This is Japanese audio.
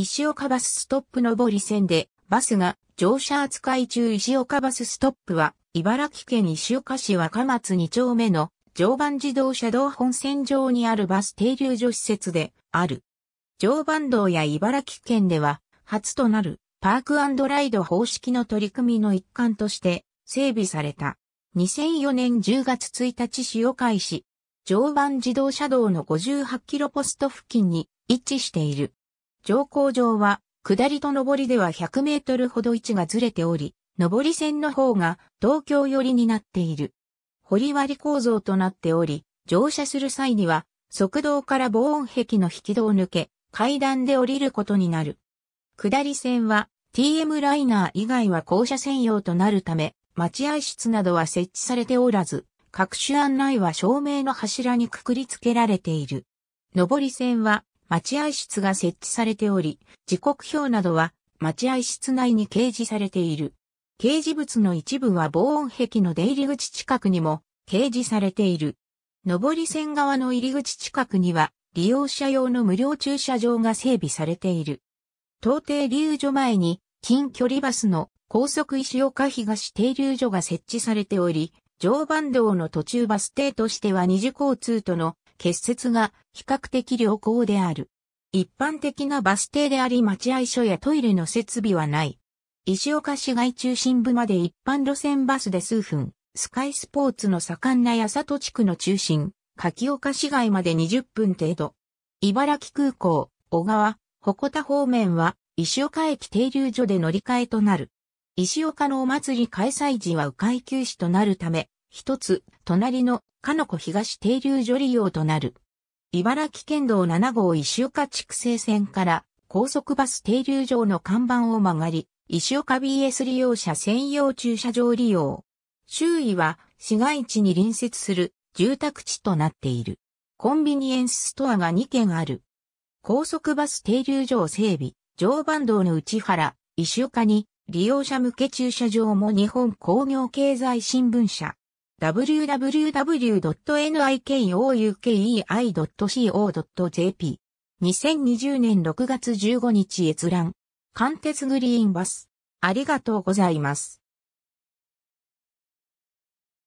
石岡バスストップ上り線で、バスが乗車扱い中石岡バスストップは、茨城県石岡市若松2丁目の常磐自動車道本線上にあるバス停留所施設である。常磐道や茨城県では、初となるパークライド方式の取り組みの一環として整備された。2004年10月1日使用開始。常磐自動車道の58キロポスト付近に位置している。乗降場は、下りと上りでは100メートルほど位置がずれており、上り線の方が東京寄りになっている。り割構造となっており、乗車する際には、側道から防音壁の引き戸を抜け、階段で降りることになる。下り線は TM ライナー以外は降車専用となるため、待合室などは設置されておらず、各種案内は照明の柱にくくりつけられている。上り線は待合室が設置されており、時刻表などは待合室内に掲示されている。掲示物の一部は防音壁の出入り口近くにも掲示されている。上り線側の入り口近くには利用者用の無料駐車場が整備されている。到底留所前に近距離バスの高速石岡東停留所が設置されており、常磐道の途中バス停としては二次交通との結節が比較的良好である。一般的なバス停であり待合所やトイレの設備はない。石岡市街中心部まで一般路線バスで数分、スカイスポーツの盛んな八里地区の中心、柿岡市街まで20分程度。茨城空港、小川、鉾田方面は石岡駅停留所で乗り換えとなる。石岡のお祭り開催時は迂回休止となるため、一つ、隣の、かのこ東停留所利用となる。茨城県道7号石岡地区西線から、高速バス停留場の看板を曲がり、石岡 BS 利用者専用駐車場利用。周囲は、市街地に隣接する、住宅地となっている。コンビニエンスストアが2軒ある。高速バス停留場整備、常磐道の内原、石岡に、利用者向け駐車場も日本工業経済新聞社、www.nikouki.co.jp。2020年6月15日閲覧。関鉄グリーンバス。ありがとうございます。